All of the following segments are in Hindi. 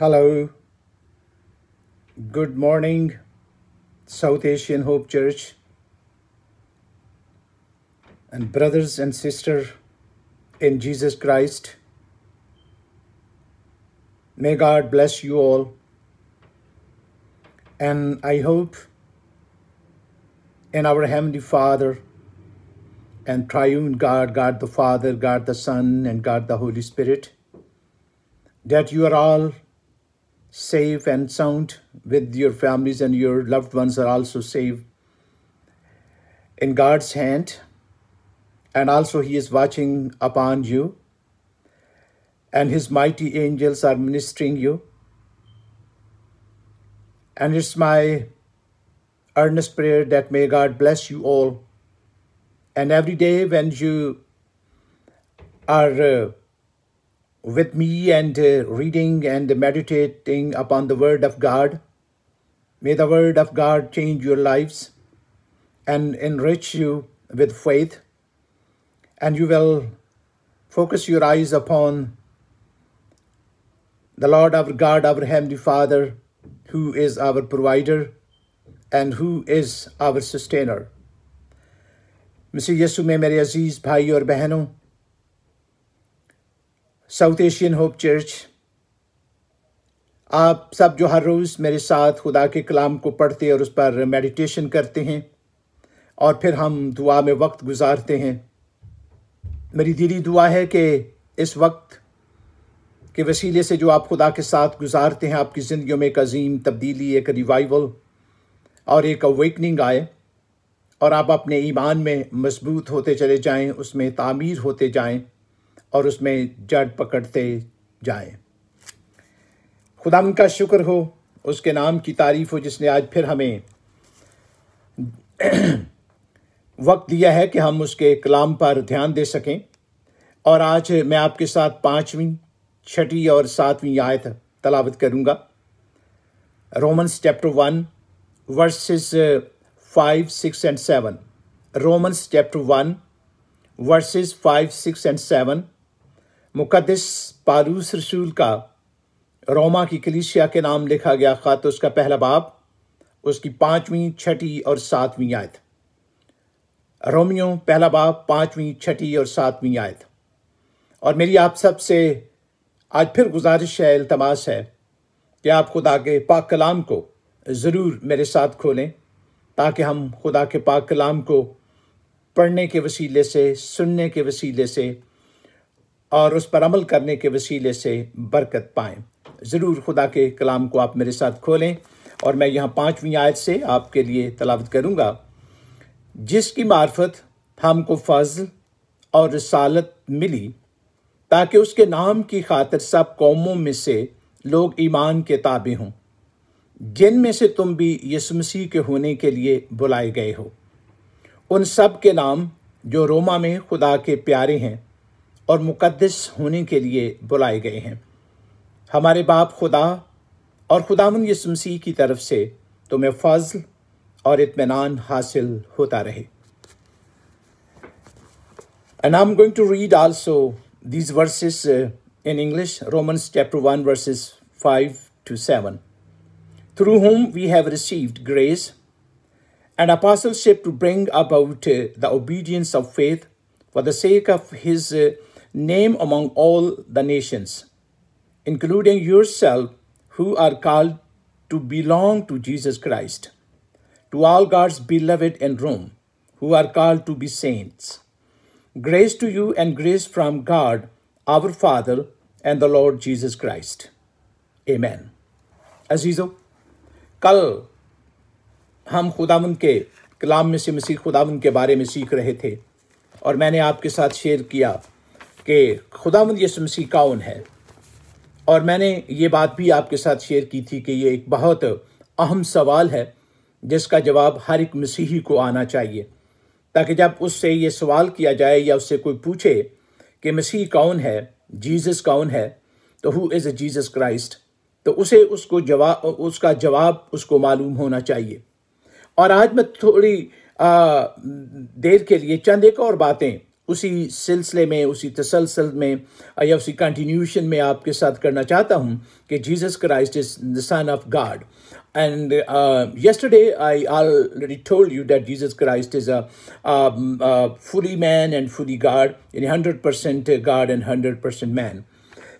Hello. Good morning, South Asian Hope Church. And brothers and sisters in Jesus Christ. May God bless you all. And I hope in our Heavenly Father and Triune God, God the Father, God the Son, and God the Holy Spirit, that you are all safe and sound with your families and your loved ones are also safe in God's hand. And also he is watching upon you. And his mighty angels are ministering you. And it's my earnest prayer that may God bless you all. And every day when you are uh, with me and uh, reading and meditating upon the Word of God. May the Word of God change your lives and enrich you with faith. And you will focus your eyes upon the Lord our God, our Heavenly Father, who is our provider and who is our sustainer. Mr. Yesu may मेरे Aziz, भाई और बहनों साउथ एशियन होप चर्च आप सब जो हर रोज़ मेरे साथ खुदा के कलाम को पढ़ते और उस पर मेडिटेशन करते हैं और फिर हम दुआ में वक्त गुजारते हैं मेरी दिली दुआ है कि इस वक्त के वसीले से जो आप खुदा के साथ गुजारते हैं आपकी ज़िंदगी में एक अजीम तब्दीली एक रिवाइवल और एक अवेकनिंग आए और आप अपने ईमान में मजबूत होते चले जाएं उसमें तामीर होते जाएं और उसमें जड़ पकड़ते जाएं। खुदा का शुक्र हो उसके नाम की तारीफ़ हो जिसने आज फिर हमें वक्त दिया है कि हम उसके कलाम पर ध्यान दे सकें और आज मैं आपके साथ पाँचवीं छठी और सातवीं आयत तलावत करूँगा Romans chapter one verses five six and seven Romans chapter one verses five six and seven मुकदस पारूस रसूल का रोमा की कलिशिया के नाम लिखा गया ख़त तो उसका पहला बाप उसकी पाँचवीं छठी और सातवीं आयत रोमियो पहला बाप पाँचवीं छठी और सातवीं आयत और मेरी आप सब से आज फिर गुजारिश है अल्तमास है कि आप खुदा के पाक कलाम को ज़रूर मेरे साथ खोलें ताकि हम खुदा के पाक कलाम को पढ़ने के वसीले से सुनने के वसीले से और उस पर अमल करने के वसीले से बरकत पाएँ ज़रूर खुदा के कलाम को आप मेरे साथ खोलें और मैं यहाँ पाँचवीं आयत से आपके लिए तलावत करूँगा जिसकी मार्फत हमको फजल और रसालत मिली ताकि उसके नाम की खातर सब कौमों में से लोग ईमान के ताबे हों जिन में से तुम भी यीशु मसीह के होने के लिए बुलाए गए हो उन सब के नाम जो रोमा में खुदा के प्यारे हैं और मुकद्दस होने के लिए बुलाए गए हैं हमारे बाप खुदा और खुदा यसमसी की तरफ से तुम्हें फजल और इतमान हासिल होता रहे and I am going to read also these verses in English Romans chapter one verses five to seven through whom we have received grace and apostleship to bring about the obedience of faith for the sake of his name among all the nations, including yourself, who are called to belong to Jesus Christ, to all God's beloved in Rome, who are called to be saints. Grace to you and grace from God, our Father, and the Lord Jesus Christ. Amen. अजीज़ो कल हम खुदावन के कलाम में से मसीह खुदावन के बारे में सीख रहे थे और मैंने आपके साथ शेयर किया कि खुदावंद यसु मसीह कौन है और मैंने ये बात भी आपके साथ शेयर की थी कि ये एक बहुत अहम सवाल है जिसका जवाब हर एक मसीही को आना चाहिए ताकि जब उससे ये सवाल किया जाए या उससे कोई पूछे कि मसीह कौन है जीसस कौन है तो who is a Jesus Christ तो उसे उसको जवाब उसका जवाब उसको मालूम होना चाहिए और आज मैं थोड़ी आ, देर के लिए चंद एक और बातें उसी सिलसिले में उसी तसलसल में या उसी कंटिन्यूशन में आपके साथ करना चाहता हूँ कि Jesus Christ is the son of God and yesterday I already told you that Jesus Christ is a fully man and fully God यानी hundred percent God and hundred percent man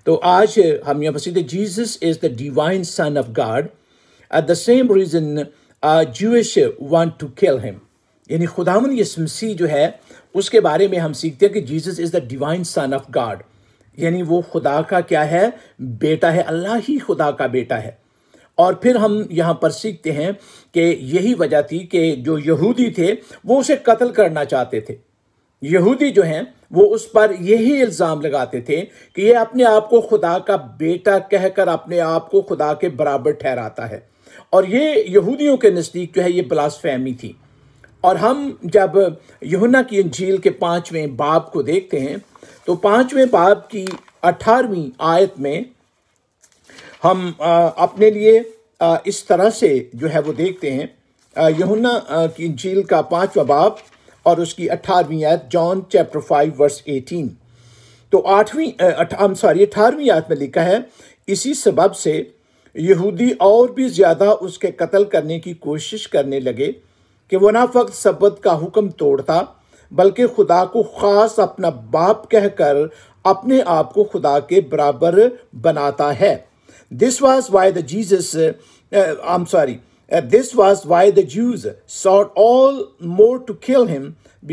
तो आज हम यहाँ पर सीधे Jesus is the divine son of God at the same reason Jews want to kill him यानी खुदावन यसमसी जो है उसके बारे में हम सीखते हैं कि Jesus is the divine son of God यानी वो खुदा का क्या है बेटा है अल्लाह ही खुदा का बेटा है और फिर हम यहाँ पर सीखते हैं कि यही वजह थी कि जो यहूदी थे वो उसे कत्ल करना चाहते थे यहूदी जो हैं वो उस पर यही इल्ज़ाम लगाते थे कि ये अपने आप को खुदा का बेटा कहकर अपने आप को खुदा के बराबर ठहराता है और ये यहूदियों के नज़दीक जो है ये ब्लासफैमी थी और हम जब यहुना की झील के पाँचवें बाप को देखते हैं तो पाँचवें बाप की अठारहवीं आयत में हम अपने लिए इस तरह से जो है वो देखते हैं यहुना की झील का पाँचवा बाप और उसकी अठारहवीं आयत John chapter five verse eighteen तो आठवीं सॉरी अठारहवीं आयत में लिखा है इसी सबब से यहूदी और भी ज़्यादा उसके कत्ल करने की कोशिश करने लगे कि वो ना फ़क्त सबत का हुक्म तोड़ता बल्कि खुदा को ख़ास अपना बाप कहकर अपने आप को खुदा के बराबर बनाता है this was why the Jesus I am sorry this was why the Jews sought all more to kill him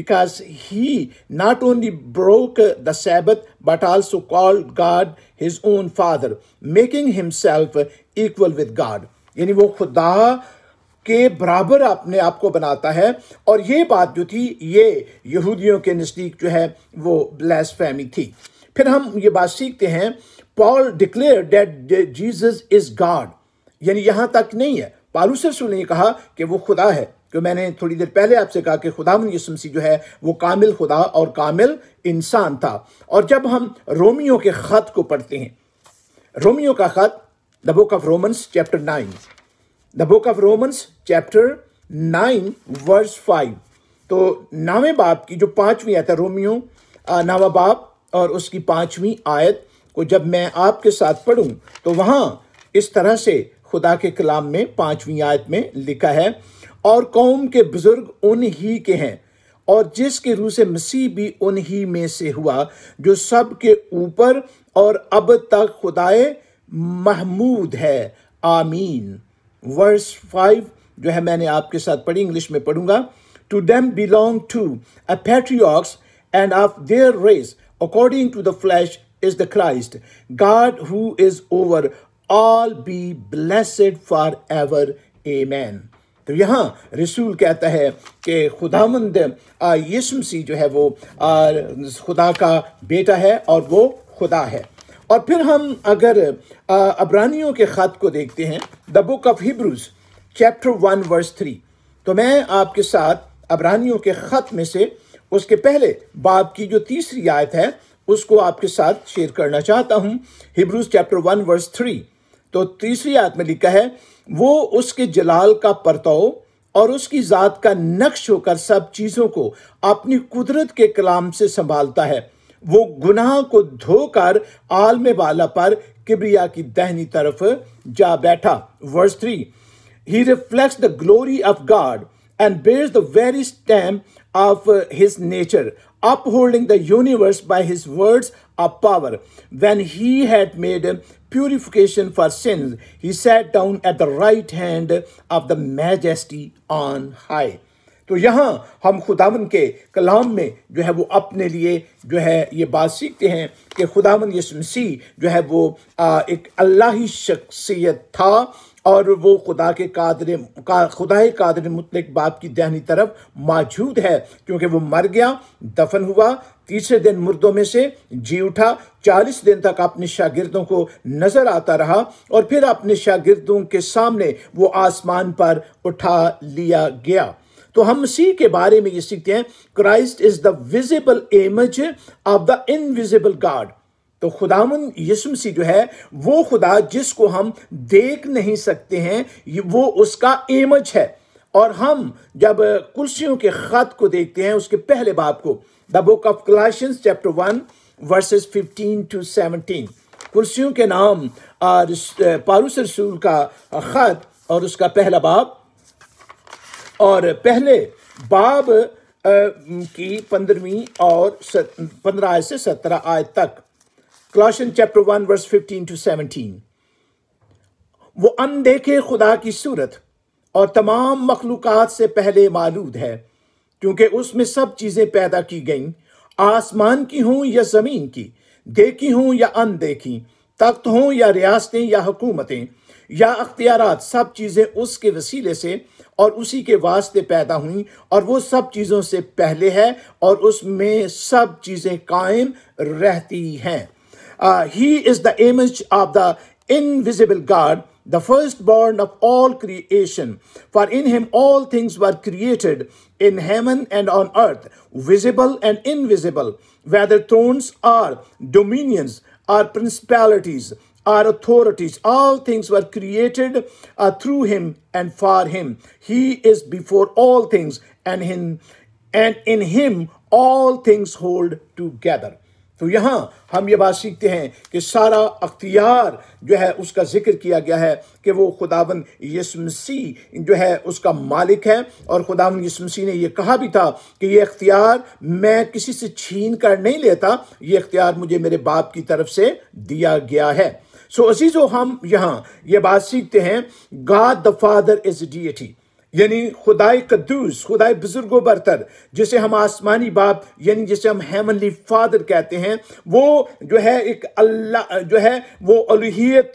he not only broke the the but also call God his own father making himself equal with God यानी वो खुदा के बराबर अपने आप को बनाता है और ये बात जो थी ये यहूदियों के नज़दीक जो है वो ब्लैस फहमी थी फिर हम ये बात सीखते हैं Paul declare that Jesus is God यानी यहाँ तक नहीं है पालू से ने कहा कि वो खुदा है क्यों तो मैंने थोड़ी देर पहले आपसे कहा कि खुदा यसमसी जो है वो कामिल खुदा और कामिल इंसान था और जब हम रोमियो के ख़त को पढ़ते हैं रोमियो का ख़त the book of Romans chapter nine the book of Romans chapter nine verse five तो नावे बाप की जो पाँचवीं आयत है रोमियो नावा बाप और उसकी पाँचवीं आयत को जब मैं आपके साथ पढ़ूँ तो वहाँ इस तरह से खुदा के कलाम में पाँचवीं आयत में लिखा है और कौम के बुजुर्ग उन ही के हैं और जिसके रूह से मसीह भी ही में से हुआ जो सब के ऊपर और अब तक खुदाए महमूद है आमीन वर्स फाइव जो है मैंने आपके साथ पढ़ी इंग्लिश में पढ़ूंगा to them belong to a patriarchs and of their race according to the flesh is the Christ God who is over all be blessed forever amen तो यहाँ रसूल कहता है कि खुदामंद मंद मसीह जो है वो खुदा का बेटा है और वो खुदा है और फिर हम अगर अब्रानियों के ख़त को देखते हैं the book of Hebrews chapter one verse three तो मैं आपके साथ अब्रानियों के ख़त में से उसके पहले बाप की जो तीसरी आयत है उसको आपके साथ शेयर करना चाहता हूँ Hebrews chapter one verse three तो तीसरी आयत में लिखा है वो उसके जलाल का परताओ और उसकी ज़ात का नक्श होकर सब चीज़ों को अपनी कुदरत के कलाम से संभालता है वो गुनाह को धोकर आलमे बाला पर किब्रिया की दहनी तरफ जा बैठा verse three he reflect the glory of God and bears the very stamp of his nature upholding the universe by his words of power when he had made purification for sins he sat down at the right hand of the majesty on high तो यहाँ हम खुदावन के कलाम में जो है वो अपने लिए जो है ये बात सीखते हैं कि खुदावन यस मसीह जो है वो आ, एक अल्लाही शख्सियत था और वो खुदा के कादर का खुदा कादर मतलब बाप की दहनी तरफ मौजूद है क्योंकि वो मर गया दफन हुआ तीसरे दिन मुर्दों में से जी उठा चालीस दिन तक अपने शागिर्दों को नजर आता रहा और फिर अपने शागिर्दों के सामने वो आसमान पर उठा लिया गया तो हम मसीह के बारे में ये सीखते हैं Christ is the visible image of the invisible God तो खुदामन यीशु मसीह जो है वो खुदा जिसको हम देख नहीं सकते हैं वो उसका इमेज है और हम जब कुर्सियों के खत को देखते हैं उसके पहले बाप को the book of Colossians chapter one verses fifteen to seventeen कुर्सियों के नाम और पारूस रसूल का खत और उसका पहला बाप और पहले बाब की पंद्रहवीं और पंद्रह आय से सत्रह आय तक Colossian chapter one verse fifteen to seventeen वो अनदेखे खुदा की सूरत और तमाम मखलूक से पहले मालूद है क्योंकि उसमें सब चीज़ें पैदा की गईं आसमान की हों या ज़मीन की देखी हों या अनदेखी तख्त हों या रियासतें या हुकूमतें या अख्तियार सब चीज़ें उसके वसीले से और उसी के वास्ते पैदा हुई और वो सब चीज़ों से पहले है और उसमें सब चीज़ें कायम रहती हैं he is the image of the invisible God the firstborn of all creation for in him all things were created in heaven and on earth visible and invisible whether thrones or dominions or principalities our authorities. All things were created uh, through him and for him. He is before all things, and in, and in him all things hold together. तो यहाँ हम ये बात सीखते हैं कि सारा अख्तियार जो है उसका जिक्र किया गया है कि वो खुदावन यसमसी जो है उसका मालिक है और खुदावन यसमसी ने यह कहा भी था कि ये अख्तियार मैं किसी से छीन कर नहीं लेता ये अख्तियार मुझे मेरे बाप की तरफ से दिया गया है सो so, अजीज़ो हम यहां यह बात सीखते हैं गाड द फादर इज डीएटी यानी खुदाई कद्दूस खुदाए बुजुर्गो बरतर जिसे हम आसमानी बाप यानी जिसे हम हेमनली फादर कहते हैं वो जो है एक अल्लाह जो है वो अलहियत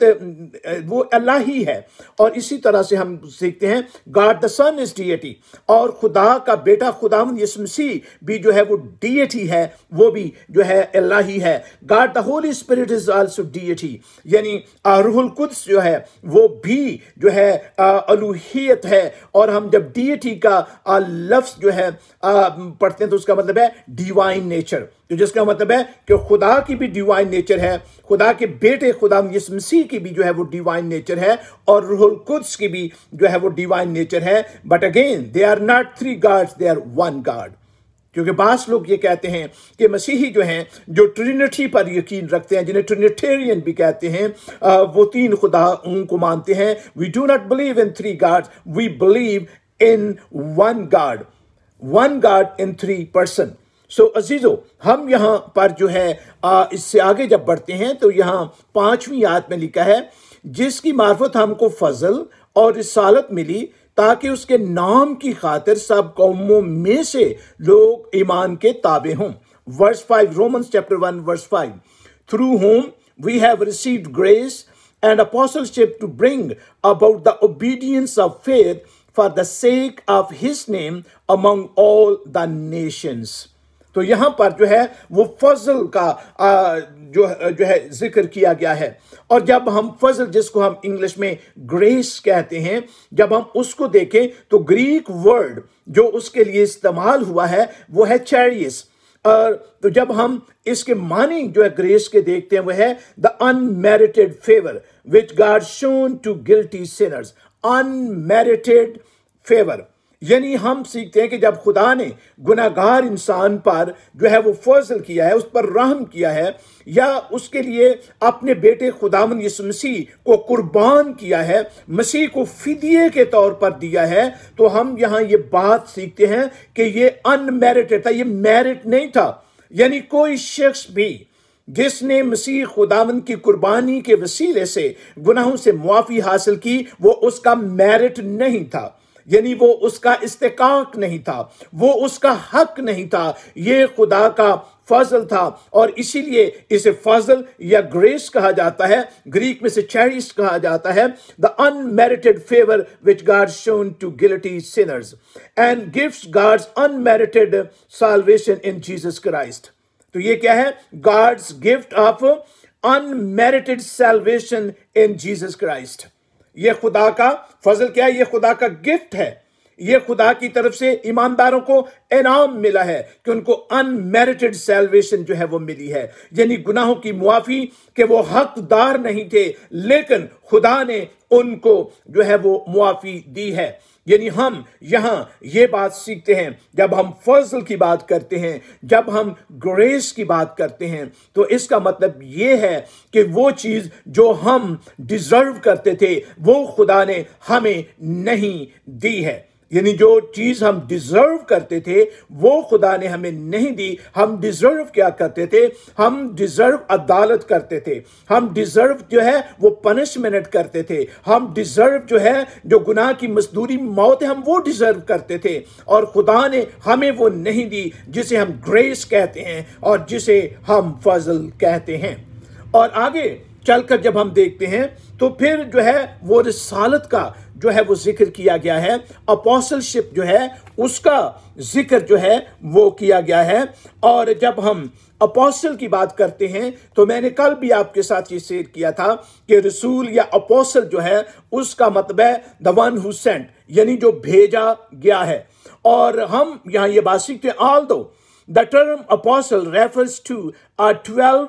वो अल्लाह ही है और इसी तरह से हम सीखते हैं गाड द सन इज डीएटी और खुदा का बेटा खुदा यसमसी भी जो है वो डीएटी है वो भी जो है अल्लाह ही है God the Holy Spirit is also deity यानी रूहुल कुद्स जो है वो भी जो है अलूहियत है और और हम जब डीएटी का लफ्ज जो है पढ़ते हैं तो उसका मतलब है डिवाइन नेचर तो जिसका मतलब है कि खुदा की भी डिवाइन नेचर है खुदा के बेटे खुदा मसीह की भी जो है वो डिवाइन नेचर है और रूहुल कुद्स की भी जो है वो डिवाइन नेचर है but again they are not three gods they are one God क्योंकि बास लोग ये कहते हैं कि मसीही जो हैं जो ट्रिनिटी पर यकीन रखते हैं जिन्हें ट्रिनिटेरियन भी कहते हैं वो तीन खुदा उनको मानते हैं we do not believe in three God we believe in one God one God in three person so अजीज़ो हम यहाँ पर जो है आ, इससे आगे जब बढ़ते हैं तो यहाँ पांचवी याद में लिखा है जिसकी मार्फत हमको फजल और रिसालत मिली ताकि उसके नाम की खातिर सब कौमों में से लोग ईमान के ताबे हों verse five Roman chapter one verse five through whom we have receive grace and apostleship to bring about the obedience of faith for the sake of his name among all the nations तो यहाँ पर जो है वो फजल का आ, जो जो है जिक्र किया गया है और जब हम फजल जिसको हम इंग्लिश में ग्रेस कहते हैं जब हम उसको देखें तो ग्रीक वर्ड जो उसके लिए इस्तेमाल हुआ है वो है चैरियस और तो जब हम इसके मानी जो है ग्रेस के देखते हैं वह है the unmerited favour which God shown to guilty sinners unmerited favour यानी हम सीखते हैं कि जब खुदा ने गुनागार इंसान पर जो है वो फजल किया है उस पर रहम किया है या उसके लिए अपने बेटे खुदावन यसु मसीह को कुर्बान किया है मसीह को फिदिये के तौर पर दिया है तो हम यहाँ ये बात सीखते हैं कि ये अनमेरिटेड था ये मेरिट नहीं था यानी कोई शख्स भी जिसने मसीह खुदावन की कुर्बानी के वसीले से गुनाहों से मुआफ़ी हासिल की वो उसका मेरिट नहीं था यानी वो उसका इस्तेकाक नहीं था वो उसका हक नहीं था ये खुदा का फजल था और इसीलिए इसे फजल या ग्रेस कहा जाता है ग्रीक में से चैरिस कहा जाता है the unmerited favour which God shown to guilty sinners and gift God's unmerited salvation in Jesus Christ तो ये क्या है God's gift of unmerited salvation in Jesus Christ ये खुदा का फजल क्या है ये खुदा का गिफ्ट है ये खुदा की तरफ से ईमानदारों को इनाम मिला है कि उनको अनमेरिटेड सेल्वेशन जो है वो मिली है यानी गुनाहों की मुआफ़ी के वो हकदार नहीं थे लेकिन खुदा ने उनको जो है वो मुआफ़ी दी है यानी हम यहाँ ये बात सीखते हैं जब हम फजल की बात करते हैं जब हम ग्रेस की बात करते हैं तो इसका मतलब ये है कि वो चीज़ जो हम डिज़र्व करते थे वो खुदा ने हमें नहीं दी है यानी जो चीज हम डिजर्व करते थे वो खुदा ने हमें नहीं दी हम डिजर्व क्या करते थे हम डिजर्व अदालत करते थे हम डिजर्व जो है वो पनिशमेंट करते थे हम डिजर्व जो है जो गुनाह की मजदूरी मौत है हम वो डिजर्व करते थे और खुदा ने हमें वो नहीं दी जिसे हम ग्रेस कहते हैं और जिसे हम फजल कहते हैं और आगे चलकर जब हम देखते हैं तो फिर जो है वो रसालत का जो है वो जिक्र किया गया है अपोसलशिप जो है उसका जिक्र जो है वो किया गया है और जब हम अपोसल की बात करते हैं तो मैंने कल भी आपके साथ ये शेयर किया था कि रसूल या अपोसल जो है उसका मतलब द वन हु सेंट यानी जो भेजा गया है और हम यहाँ ये बात सीखते हैं although the term apostle refers to our twelve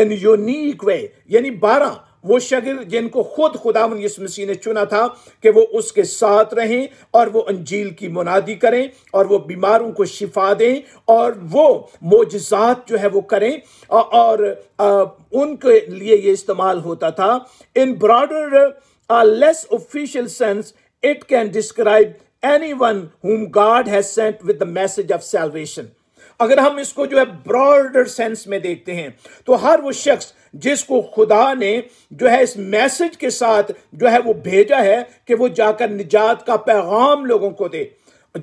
in unique way यानी बारह वो शगिर जिनको खुद खुदा यीशु मसीह ने चुना था कि वो उसके साथ रहें और वो अंजील की मुनादी करें और वो बीमारों को शिफा दें और वो मोजात जो है वो करें और उनके लिए ये इस्तेमाल होता था in broader less official sense it can describe anyone whom God has sent with the message of salvation अगर हम इसको जो है ब्रॉडर सेंस में देखते हैं तो हर वो शख्स जिसको खुदा ने जो है इस मैसेज के साथ जो है वो भेजा है कि वो जाकर निजात का पैगाम लोगों को दे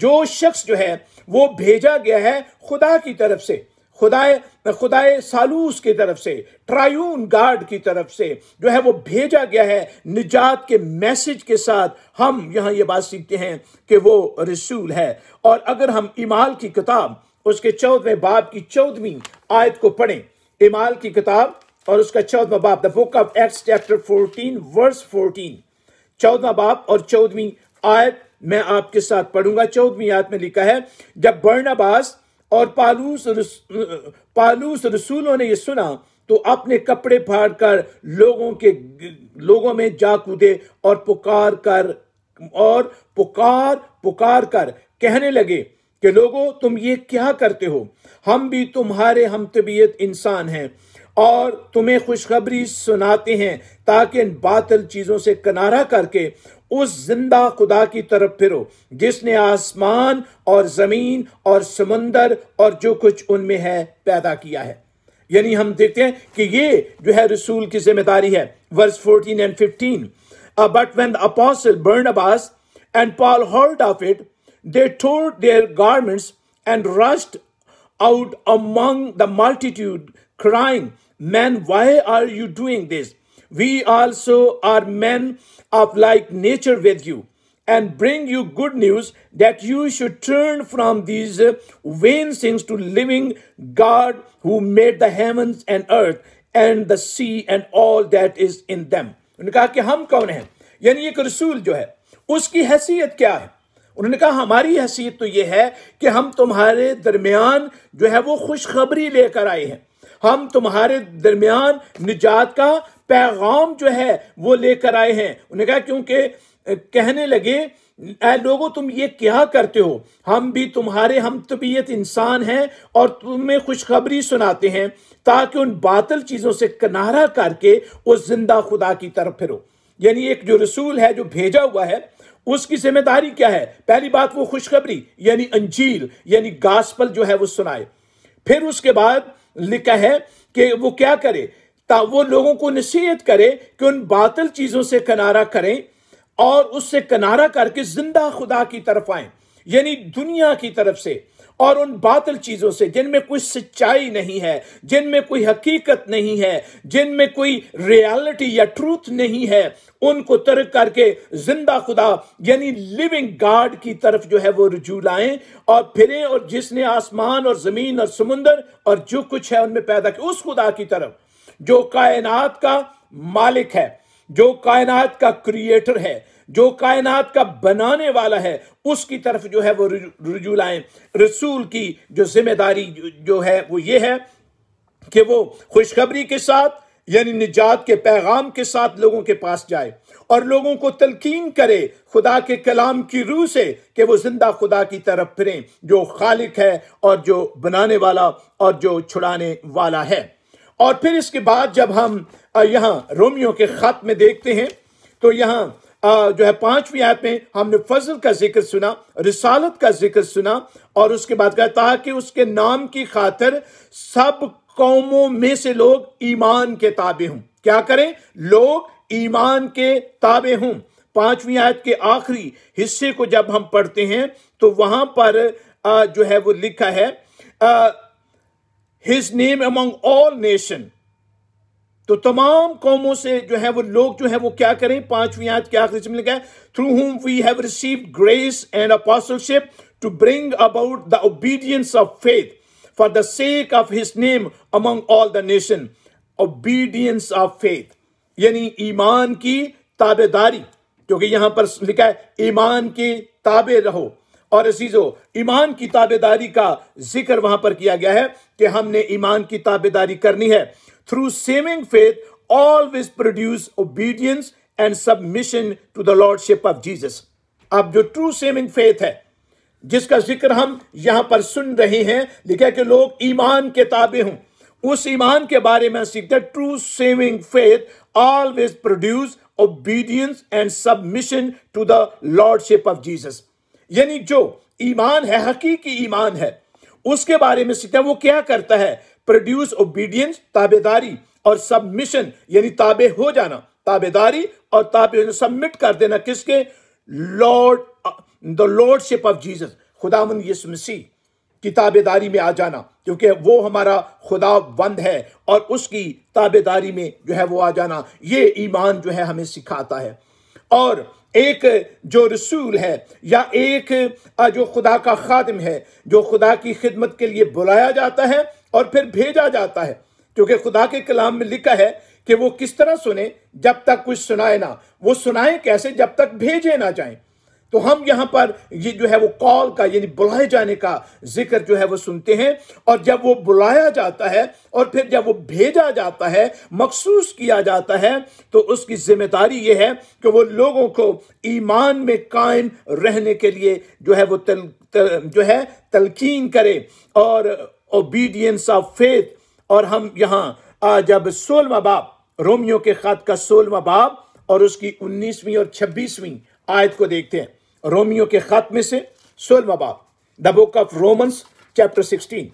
जो शख्स जो है वो भेजा गया है खुदा की तरफ से खुदाए खुदाए सालूस की तरफ से ट्रायून गार्ड की तरफ से जो है वो भेजा गया है निजात के मैसेज के साथ हम यहाँ ये बात सीखते हैं कि वो रसूल है और अगर हम इमाल की किताब उसके चौदहवें बाप की चौदहवीं आयत को पढ़ें इमाल की किताब और उसका चौदवा बाप the book of Acts chapter fourteen verse fourteen चौदवा बाप और चौदहवीं आयत मैं आपके साथ पढ़ूंगा चौदहवीं आयत में लिखा है जब बर्णाबास और पालूस रस, पालूस रसूलों ने यह सुना तो अपने कपड़े फाड़ कर लोगों के लोगों में जा कूदे और पुकार कर और पुकार पुकार कर कहने लगे कि लोगों तुम ये क्या करते हो हम भी तुम्हारे हम तबीयत इंसान हैं और तुम्हें खुशखबरी सुनाते हैं ताकि इन बातल चीज़ों से किनारा करके उस जिंदा खुदा की तरफ फिरो जिसने आसमान और ज़मीन और समंदर और जो कुछ उनमें है पैदा किया है यानी हम देखते हैं कि ये जो है रसूल की जिम्मेदारी है verse 14 and 15 but when the Barnabas and Paul heard of it They tore their garments and rushed out among the multitude, crying, Men, why are you doing this? We also are men of like nature with you, and bring you good news that you should turn from these vain things to living God who made the heavens and earth and the sea and all that is in them. उन्होंने कहा कि हम कौन हैं यानी ये रसूल जो है उसकी हैसियत क्या है उन्होंने कहा हमारी हैसियत तो यह है कि हम तुम्हारे दरमियान जो है वो खुशखबरी लेकर आए हैं हम तुम्हारे दरमियान निजात का पैगाम जो है वो लेकर आए हैं उन्हें कहा क्योंकि कहने लगे ए लोगों तुम ये क्या करते हो हम भी तुम्हारे हम तबीयत इंसान हैं और तुम्हें खुशखबरी सुनाते हैं ताकि उन बातल चीज़ों से किनारा करके उस जिंदा खुदा की तरफ फिरो यानी एक जो रसूल है जो भेजा हुआ है उसकी जिम्मेदारी क्या है पहली बात वो खुशखबरी यानी अंजील यानी गास्पल जो है वो सुनाए फिर उसके बाद लिखा है कि वो क्या करे ता वो लोगों को नसीहत करे कि उन बातल चीजों से किनारा करें और उससे किनारा करके जिंदा खुदा की तरफ आए यानी दुनिया की तरफ से और उन बातल चीज़ों से जिनमें कोई सच्चाई नहीं है जिनमें कोई हकीकत नहीं है जिनमें कोई रियलिटी या ट्रूथ नहीं है उनको तर्क करके जिंदा खुदा यानी लिविंग गॉड की तरफ जो है वो रुझू लाए और फिरें और जिसने आसमान और ज़मीन और समुंदर और जो कुछ है उनमें पैदा किया उस खुदा की तरफ जो कायनात का मालिक है जो कायनात का क्रिएटर है जो कायनात का बनाने वाला है उसकी तरफ जो है वो रुजू लाएँ रसूल की जो जिम्मेदारी जो है वो ये है कि वो खुशखबरी के साथ यानी निजात के पैगाम के साथ लोगों के पास जाए और लोगों को तलकीन करे खुदा के कलाम की रूह से कि वो जिंदा खुदा की तरफ फिरें जो खालिक है और जो बनाने वाला और जो छुड़ाने वाला है और फिर इसके बाद जब हम यहाँ रोमियो के ख़त में देखते हैं तो यहाँ जो है पांचवी आयत में हमने फजल का जिक्र सुना रिसालत का जिक्र सुना और उसके बाद कहता है कि उसके नाम की खातर सब कौमों में से लोग ईमान के ताबे हूं क्या करें लोग ईमान के ताबे हूं पांचवी आयत के आखिरी हिस्से को जब हम पढ़ते हैं तो वहां पर जो है वो लिखा है his name among all nation तो तमाम कौमों से जो है वो लोग जो है वो क्या करें पांचवी आयत क्या आखिर में लिखा है through whom we have receive grace and apostleship to bring about the obedience of faith for the sake of his name among all the nation obedience of faith यानी ईमान की ताबेदारी क्योंकि यहां पर लिखा है ईमान के ताबे रहो और अजीजो ईमान की ताबेदारी का जिक्र वहां पर किया गया है कि हमने ईमान की ताबेदारी करनी है through saving faith always produce obedience and mission to the lordship of Jesus अब जो ट्रू सेविंग फेथ है जिसका जिक्र हम यहां पर सुन रहे हैं लिखा कि लोग ईमान के ताबे हों उस ईमान के बारे में सीखते true saving faith always produce obedience and submission to the lordship of Jesus यानी जो ईमान है हकीकी ईमान है उसके बारे में सीखते हैं वो क्या करता है प्रोड्यूस ओबीडियंस ताबेदारी और सबमिशन यानी ताबे हो जाना ताबेदारी और ताबे सबमिट कर देना किसके lord the lordship of Jesus खुदा यीशु मसीह की ताबेदारी में आ जाना क्योंकि वो हमारा खुदा बंद है और उसकी ताबेदारी में जो है वो आ जाना ये ईमान जो है हमें सिखाता है और एक जो रसूल है या एक जो खुदा का खादम है जो खुदा की खिदमत के लिए बुलाया जाता है और फिर भेजा जाता है क्योंकि खुदा के कलाम में लिखा है कि वो किस तरह सुने जब तक कुछ सुनाए ना वो सुनाए कैसे जब तक भेजे ना जाए तो हम यहां पर ये जो है वो कॉल का यानी बुलाए जाने का जिक्र जो है वो सुनते हैं और जब वो बुलाया जाता है और फिर जब वो भेजा जाता है मखसूस किया जाता है तो उसकी जिम्मेदारी ये है कि वो लोगों को ईमान में कायम रहने के लिए जो है वो तल, तल, जो है तलकीन करे और ओबीडियंस ऑफ फेथ और हम यहां जब सोलवा बाप रोमियो के खात का सोलवा बाप और उसकी उन्नीसवीं और छब्बीसवीं आयत को देखते हैं रोमियो के खात में से सोलवा बाप the book of Romans chapter sixteen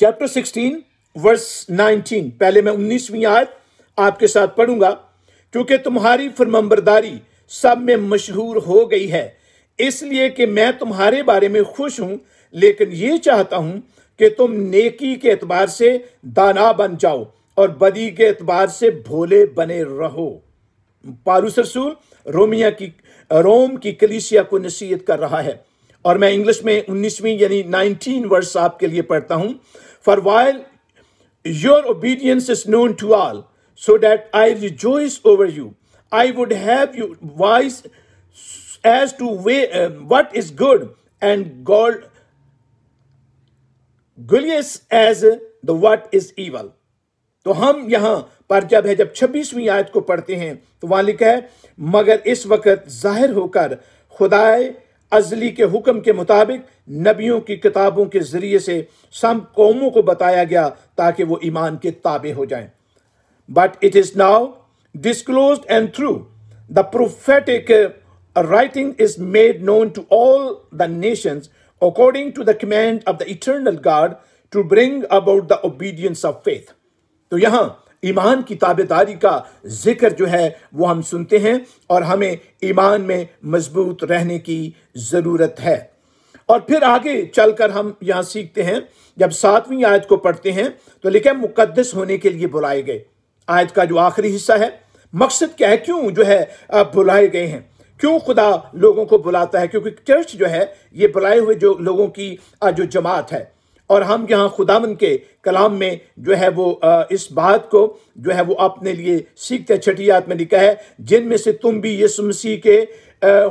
chapter sixteen verse nineteen पहले मैं उन्नीसवीं आयत आपके साथ पढ़ूंगा क्योंकि तुम्हारी फरमंबरदारी सब में मशहूर हो गई है इसलिए कि मैं तुम्हारे बारे में खुश हूं लेकिन ये चाहता हूं कि तुम नेकी के एतबार से दाना बन जाओ और बदी के एतबार से भोले बने रहो पारूस रसूल रोमिया की रोम की कलिसिया को नसीहत कर रहा है और मैं इंग्लिश में उन्नीसवीं यानी नाइनटीन वर्ष आपके लिए पढ़ता हूं for while your obedience is known to all so that I rejoice over you I would have you wise as to way what is good and guileless as the what is evil तो हम यहां पर जब है जब छब्बीसवीं आयत को पढ़ते हैं तो वहां लिखा है मगर इस वक्त जाहिर होकर खुदाए अजली के हुक्म के मुताबिक नबियों की किताबों के जरिए से सम कौमों को बताया गया ताकि वो ईमान के ताबे हो जाएं but it is now disclose and through the prophetic writing is made known to all the nations according to the command of the eternal God to bring about the obedience of faith. तो यहाँ ईमान की ताबेदारी का जिक्र जो है वो हम सुनते हैं और हमें ईमान में मजबूत रहने की ज़रूरत है और फिर आगे चलकर हम यहाँ सीखते हैं जब सातवीं आयत को पढ़ते हैं तो लिखे मुकदस होने के लिए बुलाए गए आयत का जो आखिरी हिस्सा है मकसद क्या है क्यों जो है बुलाए गए हैं क्यों खुदा लोगों को बुलाता है क्योंकि चर्च जो है ये बुलाए हुए जो लोगों की जो जमात है और हम यहाँ खुदावन के कलाम में जो है वो इस बात को जो है वो अपने लिए सीखते छठी याद में लिखा है जिनमें से तुम भी यीशु मसीह के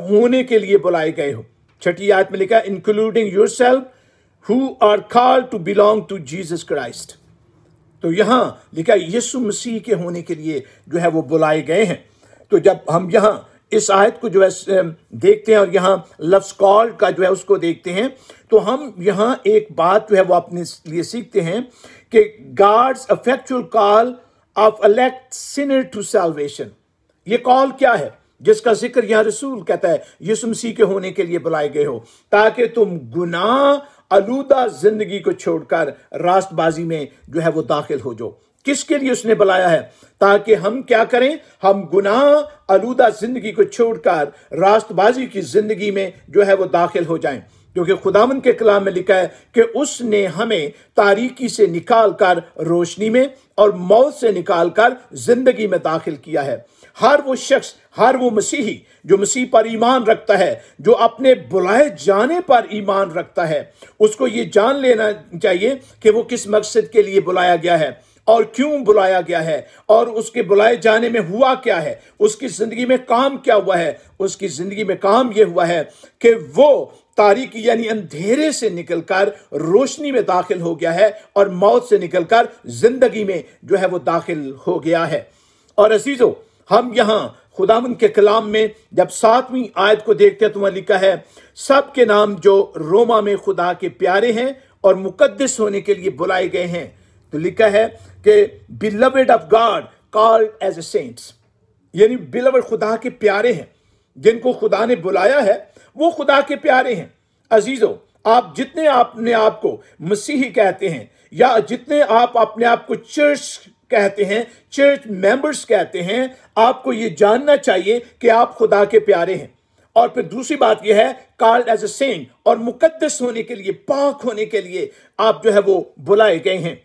होने के लिए बुलाए गए हो छठी याद में लिखा है including yourself who are call to belong to Jesus Christ तो यहाँ लिखा यीशु मसीह के होने के लिए जो है वो बुलाए गए हैं तो जब हम यहाँ इस आयत को जो है देखते हैं और यहाँ लफ्स कॉल का जो है उसको देखते हैं तो हम यहाँ एक बात जो है वो अपने लिए सीखते हैं कि God's effectual call of elect sinner to salvation ये कॉल क्या है जिसका जिक्र यहाँ रसूल कहता है यीशु मसीह के होने के लिए बुलाए गए हो ताकि तुम गुनाह आलूदा जिंदगी को छोड़कर रास्तबाजी में जो है वो दाखिल हो जाओ किसके लिए उसने बुलाया है ताकि हम क्या करें हम गुनाह आलूदा जिंदगी को छोड़कर रास्तबाजी की जिंदगी में जो है वो दाखिल हो जाएं क्योंकि खुदावन के कलाम में लिखा है कि उसने हमें तारीकी से निकाल कर रोशनी में और मौत से निकाल कर जिंदगी में दाखिल किया है हर वो शख्स हर वो मसीही जो मसीह पर ईमान रखता है जो अपने बुलाए जाने पर ईमान रखता है उसको ये जान लेना चाहिए कि वो किस मकसद के लिए बुलाया गया है और क्यों बुलाया गया है और उसके बुलाए जाने में हुआ क्या है उसकी ज़िंदगी में काम क्या हुआ है उसकी ज़िंदगी में काम यह हुआ है कि वो तारीख यानी अंधेरे से निकलकर रोशनी में दाखिल हो गया है और मौत से निकलकर ज़िंदगी में जो है वो दाखिल हो गया है और असीजो हम यहाँ खुदावन के कलाम में जब सातवीं आयत को देखते हैं तो लिखा है सब के नाम जो रोमा में खुदा के प्यारे हैं और मुकद्दस होने के लिए बुलाए गए हैं तो लिखा है के beloved of God called as a saints यानी बिलवड खुदा के प्यारे हैं जिनको खुदा ने बुलाया है वो खुदा के प्यारे हैं अजीज़ो आप जितने आपने आपको मसीही कहते हैं या जितने आप अपने आप को चर्च कहते हैं चर्च मेंबर्स कहते हैं आपको ये जानना चाहिए कि आप खुदा के प्यारे हैं और फिर दूसरी बात यह है कार्ड एज ए सेंट और मुकद्दस होने के लिए पाक होने के लिए आप जो है वो बुलाए गए हैं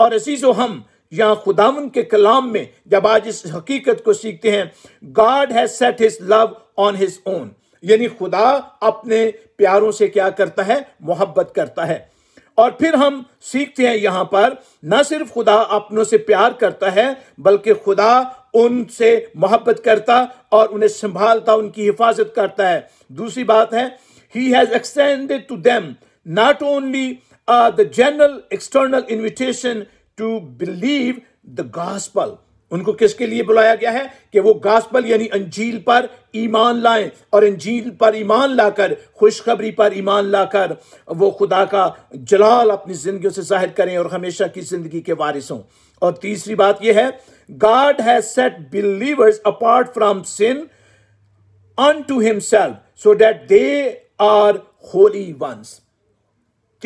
और अजीज़ो हम यहाँ खुदावन के कलाम में जब आज इस हकीकत को सीखते हैं God has set his love on his own यानी खुदा अपने प्यारों से क्या करता है मोहब्बत करता है और फिर हम सीखते हैं यहां पर न सिर्फ खुदा अपनों से प्यार करता है बल्कि खुदा उनसे मोहब्बत करता और उन्हें संभालता उनकी हिफाजत करता है दूसरी बात है he has extended to them not only uh, the general external invitation to believe the gospel उनको किसके लिए बुलाया गया है कि वो गास्पल यानी अंजील पर ईमान लाएं और अंजील पर ईमान लाकर खुशखबरी पर ईमान लाकर वो खुदा का जलाल अपनी जिंदगी से जाहिर करें और हमेशा की जिंदगी के वारिस हों और तीसरी बात यह है God has set believers apart from sin unto himself so that they are holy ones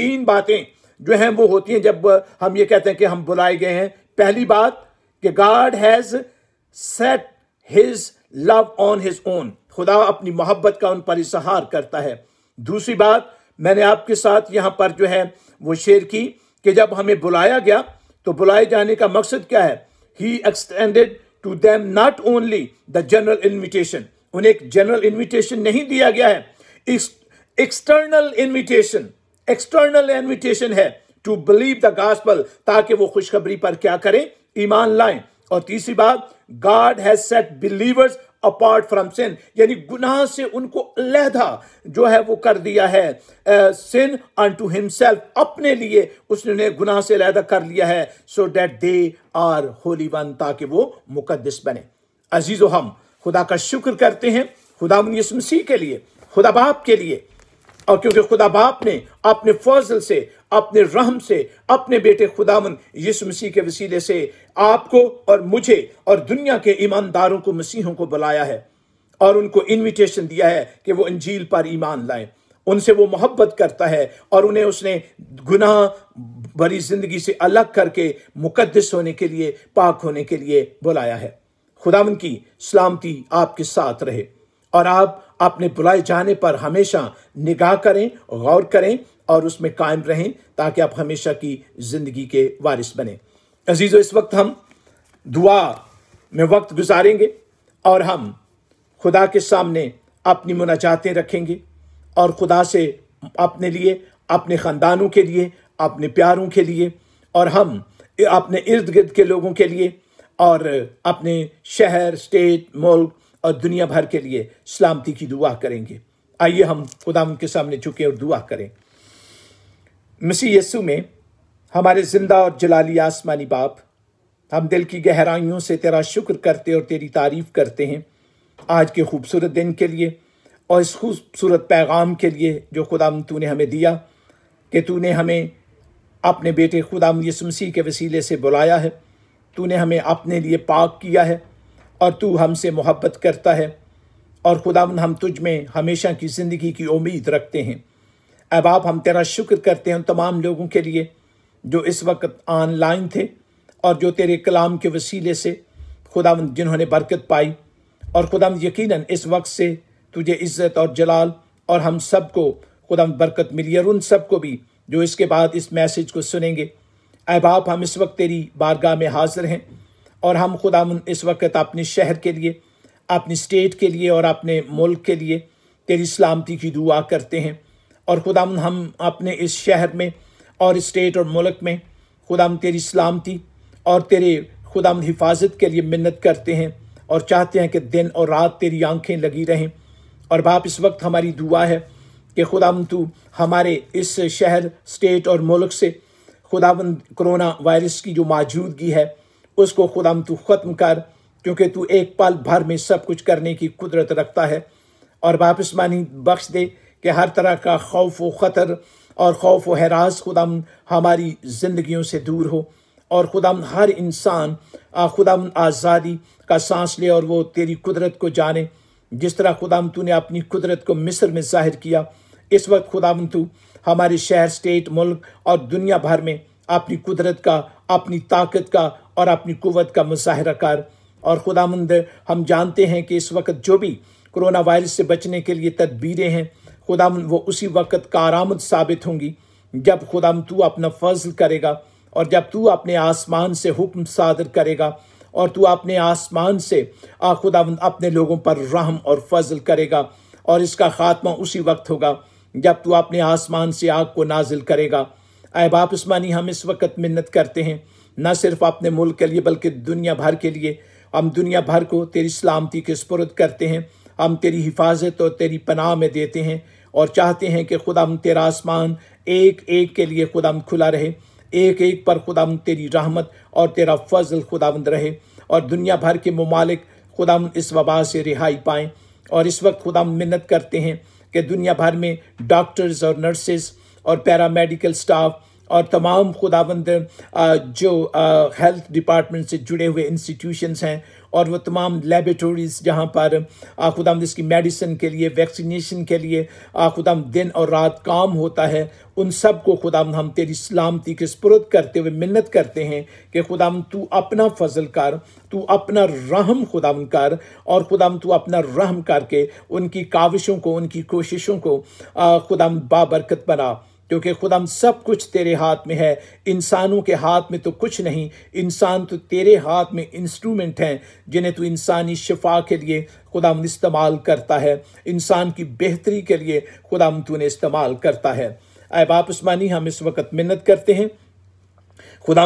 तीन बातें जो हैं वो होती हैं जब हम ये कहते हैं कि हम बुलाए गए हैं पहली बात कि God has set his love on his own खुदा अपनी मोहब्बत का उन पर इजहार करता है दूसरी बात मैंने आपके साथ यहां पर जो है वो शेयर की कि जब हमें बुलाया गया तो बुलाए जाने का मकसद क्या है he extended to them not only the general invitation उन्हें एक जनरल इन्विटेशन नहीं दिया गया है एक्सटर्नल इन्विटेशन एक्सटर्नल इन्विटेशन है टू बिलीव द गॉस्पल ताकि वो खुशखबरी पर क्या करें ईमान लाएं और तीसरी बात God has set believers apart from sin यानी गुनाह से उनको अलहदा जो है वो कर दिया है सिन अन टू हिमसेल्फ अपने लिए उसने उन्हें गुनाह से अलहदा कर लिया है so that they are holy one ताकि वो मुकदस बने अजीज़ हम खुदा का शुक्र करते हैं खुदा मसीह के लिए खुदा बाप के लिए और क्योंकि खुदा बाप ने अपने फजल से अपने रहम से अपने बेटे खुदावन यीशु मसीह के वसीले से आपको और मुझे और दुनिया के ईमानदारों को मसीहों को बुलाया है और उनको इनविटेशन दिया है कि वो अंजील पर ईमान लाएं उनसे वो मोहब्बत करता है और उन्हें उसने गुनाह भरी जिंदगी से अलग करके मुकदस होने के लिए पाक होने के लिए बुलाया है खुदावन की सलामती आपके साथ रहे और आप अपने बुलाए जाने पर हमेशा निगाह करें गौर करें और उसमें कायम रहें ताकि आप हमेशा की ज़िंदगी के वारिस बने अजीज इस वक्त हम दुआ में वक्त गुजारेंगे और हम खुदा के सामने अपनी मुनाजातें रखेंगे और खुदा से अपने लिए अपने ख़ानदानों के लिए अपने प्यारों के लिए और हम अपने इर्द गिर्द के लोगों के लिए और अपने शहर स्टेट मुल्क और दुनिया भर के लिए सलामती की दुआ करेंगे आइए हम खुदा उनके सामने चुके और दुआ करें मसीह यस्सु में हमारे जिंदा और जलाली आसमानी बाप हम दिल की गहराइयों से तेरा शुक्र करते और तेरी तारीफ़ करते हैं आज के खूबसूरत दिन के लिए और इस खूबसूरत पैगाम के लिए जो खुदाम तूने हमें दिया कि तूने हमें अपने बेटे खुदाम यसमसी के वसीले से बुलाया है तूने हमें अपने लिए पाक किया है और तू हमसे मोहब्बत करता है और खुदावन हम तुझ में हमेशा की ज़िंदगी की उम्मीद रखते हैं अब आप हम तेरा शुक्र करते हैं उन तमाम लोगों के लिए जो इस वक्त ऑनलाइन थे और जो तेरे कलाम के वसीले से खुदावन जिन्होंने बरकत पाई और खुदा यकीनन इस वक्त से तुझे इज़्ज़त और जलाल और हम सब को खुदा बरकत मिली और उन सब को भी जो इसके बाद इस मैसेज को सुनेंगे अहबाब हम इस वक्त तेरी बारगाह में हाजिर हैं और हम खुदा इस वक्त अपने शहर के लिए अपने स्टेट के लिए और अपने मुल्क के लिए तेरी सलामती की दुआ करते हैं और खुदा हम अपने इस शहर में और स्टेट और मुल्क में खुदाम तेरी सलामती और तेरे खुदा हिफाजत के लिए मिन्नत करते हैं और चाहते हैं कि दिन और रात तेरी आंखें लगी रहें और बाप इस वक्त हमारी दुआ है कि खुदा तू हमारे इस शहर स्टेट और मुल्क से खुदावन कोरोना वायरस की जो मौजूदगी है उसको खुदाम तू ख़त्म कर क्योंकि तू एक पल भर में सब कुछ करने की कुदरत रखता है और वापस मानी बख्श दे कि हर तरह का खौफ व ख़तर और खौफ व हराज खुदाम हमारी ज़िंदगियों से दूर हो और खुदाम हर इंसान खुदाम आज़ादी का सांस ले और वो तेरी कुदरत को जाने जिस तरह खुदाम तू ने अपनी कुदरत को मिस्र में ज़ाहिर किया इस वक्त खुदाम तू हमारे शहर स्टेट मुल्क और दुनिया भर में अपनी कुदरत का अपनी ताकत का और अपनी कुत का मुजाहरा कर और खुदा मंद हम जानते हैं कि इस वक्त जो भी कोरोना वायरस से बचने के लिए तदबीरें हैं खुदा वो उसी वक्त कारामद साबित होंगी जब खुदा तू अपना फजल करेगा और जब तू अपने आसमान से हुक्म सादर करेगा और तू अपने आसमान से आ खुदा अपने लोगों पर रहम और फजल करेगा और इसका खात्मा उसी वक्त होगा जब तू अपने आसमान से आग को नाजिल करेगा अहबाप उस्मानी हम इस वक्त मिन्नत करते हैं न सिर्फ अपने मुल्क के लिए बल्कि दुनिया भर के लिए हम दुनिया भर को तेरी सलामती के स्पुरद करते हैं हम तेरी हिफाजत और तेरी पनाह में देते हैं और चाहते हैं कि खुदा हम तेरा आसमान एक एक के लिए खुदा हम खुला रहे एक एक पर खुदा हम तेरी रहमत और तेरा फजल खुदावंद रहे और दुनिया भर के ममालिक खुदा हम इस वबा से रिहाई पाएँ और इस वक्त खुदा हम मिन्नत करते हैं कि दुनिया भर में डॉक्टर्स और नर्सेस और पैरामेडिकल स्टाफ और तमाम खुदाबंद जो हेल्थ डिपार्टमेंट से जुड़े हुए इंस्टीट्यूशंस हैं और वो तमाम लेबोरेटरीज जहाँ पर खुदाम इसकी मेडिसिन के लिए वैक्सीनेशन के लिए खुदाम दिन और रात काम होता है उन सब को खुदाम हम तेरी सलामती के स्पुरद करते हुए मिन्नत करते हैं कि खुदाम तू अपना फजल कर तू अपना रहम खुदाम कर और खुदाम तू अपना रहम करके उनकी काविशों को उनकी कोशिशों को खुदाम बाबरकत बना क्योंकि खुद हम सब कुछ तेरे हाथ में है इंसानों के हाथ में तो कुछ नहीं इंसान तो तेरे हाथ में इंस्ट्रूमेंट हैं जिन्हें तो इंसानी शिफा के लिए खुदा इस्तेमाल करता है इंसान की बेहतरी के लिए खुदा तूने इस्तेमाल करता है आए बाप हम इस वक्त मिन्नत करते हैं खुदा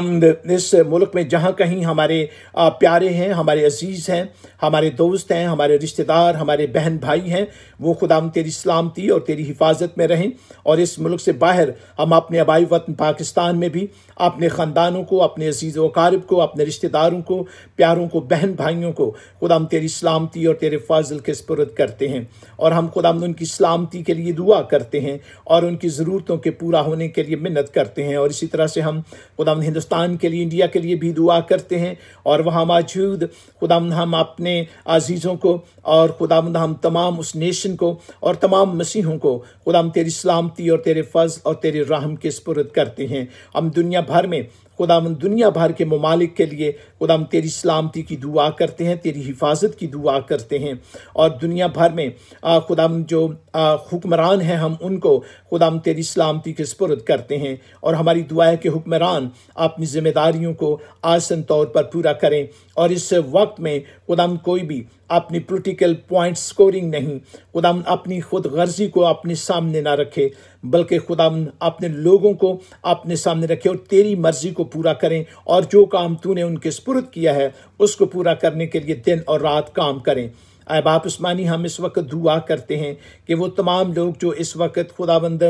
इस मुल्क में जहाँ कहीं हमारे प्यारे हैं हमारे अजीज़ हैं हमारे दोस्त हैं हमारे रिश्तेदार हमारे बहन भाई हैं वो खुदाम तेरी सलामती और तेरी हिफाजत में रहें और इस मुल्क से बाहर हम अपने आबाई वतन पाकिस्तान में भी अपने ख़ानदानों को अपने अजीज़ वकारब को अपने रिश्तेदारों को प्यारों को बहन भाइयों को खुदाम तेरी सलामती और तेरे फाजिल के स्पुरद करते हैं और हम खुदाम उनकी सलामती के लिए दुआ करते हैं और उनकी ज़रूरतों के पूरा होने के लिए मिन्नत करते हैं और इसी तरह से हम खुदाम हिंदुस्तान के लिए इंडिया के लिए भी दुआ करते हैं और वहाँ मौजूद खुदाम हम अपने अजीज़ों को और खुदाम हम तमाम उस नेशन मिशन को और तमाम मसीहों को खुदाम तेरी सलामती और तेरे फर्ज और तेरे राहम की स्पुरद करते हैं हम दुनिया भर में खुदाम दुनिया भर के ममालिक के लिए खुदाम तेरी सलामती की दुआ करते हैं तेरी हिफाजत की दुआ करते हैं और दुनिया भर में खुदाम जो हुक्मरान हैं हम उनको खुदाम तेरी सलामती के स्पुरद करते हैं और हमारी दुआ के हुक्मरान अपनी जिम्मेदारियों को आसन तौर पर पूरा करें और इस वक्त में खुदाम कोई भी अपनी पोलिटिकल पॉइंट स्कोरिंग नहीं खुदाम अपनी खुद गर्जी को अपने सामने ना रखे बल्कि खुदाम अपने लोगों को अपने सामने रखे और तेरी मर्जी को पूरा करें और जो काम तूने उनके स्पुरद किया है उसको पूरा करने के लिए दिन और रात काम करें अहबाब उस्मानी हम इस वक्त दुआ करते हैं कि वो तमाम लोग जो इस वक्त खुदाबंद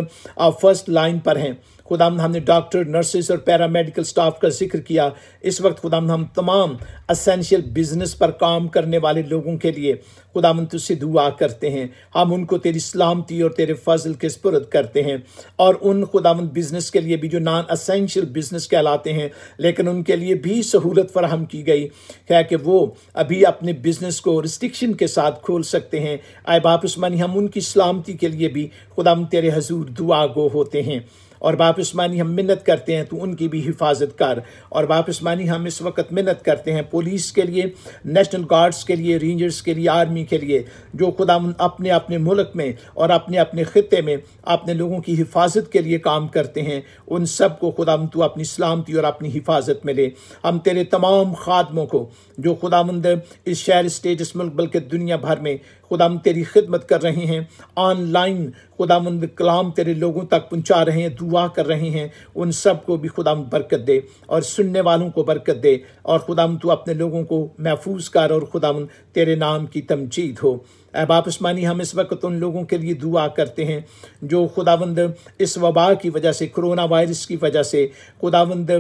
फर्स्ट लाइन पर हैं खुदा हमने डॉक्टर नर्सिस और पैरामेडिकल स्टाफ का जिक्र किया इस वक्त खुदा हम तमाम असेंशियल बिजनेस पर काम करने वाले लोगों के लिए खुदा तुझसे दुआ करते हैं हम उनको तेरी सलामती और तेरे फजल के स्पुरद करते हैं और उन खुदावंद बिजनेस के लिए भी जो नॉन असेंशियल बिजनेस कहलाते हैं लेकिन उनके लिए भी सहूलत फराहम की गई है कि वो अभी अपने बिजनेस को रिस्ट्रिक्शन के साथ खोल सकते हैं आए बापस मानी हम उनकी सलामती के लिए भी खुदा तेरे हजूर दुआ गो होते हैं और बाप मानी हम मिन्नत करते हैं तो उनकी भी हिफाजत कर और बाप मानी हम इस वक्त मिन्नत करते हैं पुलिस के लिए नेशनल गार्ड्स के लिए रेंजर्स के लिए आर्मी के लिए जो खुदा अपने अपने मुल्क में और अपने अपने ख़त्े में अपने लोगों की हिफाजत के लिए काम करते हैं उन सब को खुदा तो अपनी सलामती और अपनी हिफाजत में ले हम तेरे तमाम खादमों को जो खुदामंद इस शहर स्टेट इस मुल्क बल्कि दुनिया भर में खुदाम तेरी खिदमत कर रहे हैं ऑनलाइन खुदाम कलाम तेरे लोगों तक पहुँचा रहे हैं दुआ कर रहे हैं उन सब को भी खुदाम बरकत दे और सुनने वालों को बरकत दे और खुदाम तू अपने लोगों को महफूज कर और खुदाम तेरे नाम की तमजीद हो अहबाब मानी हम इस वक्त उन लोगों के लिए दुआ करते हैं जो खुदावंद इस वबा की वजह से कोरोना वायरस की वजह से खुदावंद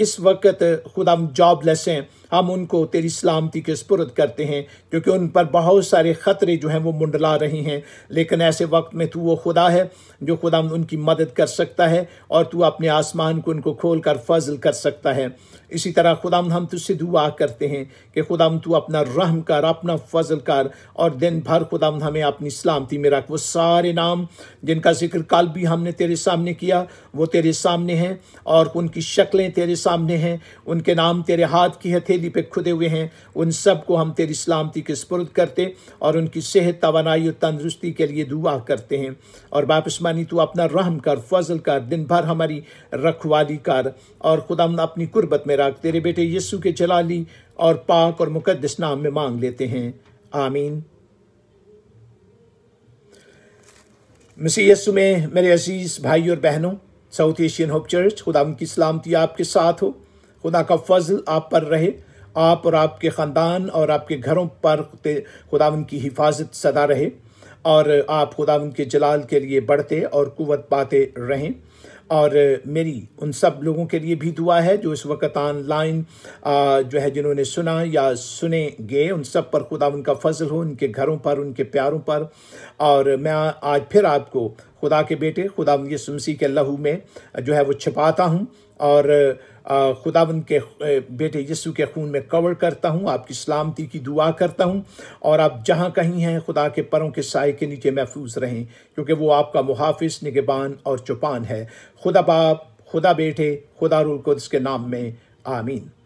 इस वक्त खुदाम जॉबलेस हैं हम उनको तेरी सलामती के स्पुरद करते हैं क्योंकि उन पर बहुत सारे ख़तरे जो हैं वो मुंडला रहे हैं लेकिन ऐसे वक्त में तू वो खुदा है जो खुदा उनकी मदद कर सकता है और तू अपने आसमान को उनको खोल कर फजल कर सकता है इसी तरह खुदा हम तुझसे दुआ करते हैं कि खुदा तू अपना रहम कर अपना फजल कर और दिन भर खुदा हमें अपनी सलामती में रख वो सारे नाम जिनका जिक्र कल भी हमने तेरे सामने किया वो तेरे सामने हैं और उनकी शक्लें तेरे सामने हैं उनके नाम तेरे हाथ की हथेली पे खुदे हुए हैं उन सब को हम तेरी सलामती के स्पुरद करते और उनकी सेहत तोानाई और तंदरुस्ती के लिए दुआ करते हैं और मानी तू अपना रहम कर फजल कर दिन भर हमारी रखवाली कर और खुदा अपनी कुर्बत में रख तेरे बेटे यस्सु के जलाली और पाक और मुकदस नाम में मांग लेते हैं आमीन मसी यसु में मेरे अजीज़ भाई और बहनों साउथ एशियन होप चर्च खुदा उनकी सलामती आपके साथ हो खुदा का फजल आप पर रहे आप और आपके ख़ानदान और आपके घरों पर खुदा उनकी हिफाजत सदा रहे और आप खुदा उनके जलाल के लिए बढ़ते और कुत पाते रहें और मेरी उन सब लोगों के लिए भी दुआ है जो इस वक्त ऑनलाइन जो है जिन्होंने सुना या सुने गए उन सब पर खुदा उनका फजल हो उनके घरों पर उनके प्यारों पर और मैं आज फिर आपको खुदा के बेटे खुदा यसुमसी के लहू में जो है वो छिपाता हूँ और खुदावंद के बेटे यीशु के खून में कवर करता हूँ आपकी सलामती की दुआ करता हूँ और आप जहाँ कहीं हैं खुदा के परों के साय के नीचे महफूज रहें क्योंकि वो आपका मुहाफ़ निगबान और चुपान है खुदा बाप खुदा बेटे खुदा रुल को इसके नाम में आमीन